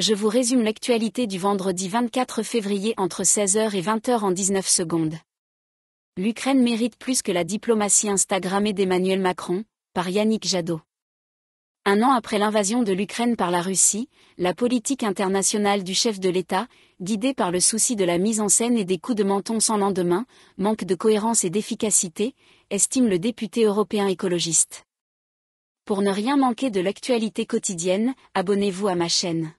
je vous résume l'actualité du vendredi 24 février entre 16h et 20h en 19 secondes. L'Ukraine mérite plus que la diplomatie Instagrammée d'Emmanuel Macron, par Yannick Jadot. Un an après l'invasion de l'Ukraine par la Russie, la politique internationale du chef de l'État, guidée par le souci de la mise en scène et des coups de menton sans lendemain, manque de cohérence et d'efficacité, estime le député européen écologiste. Pour ne rien manquer de l'actualité quotidienne, abonnez-vous à ma chaîne.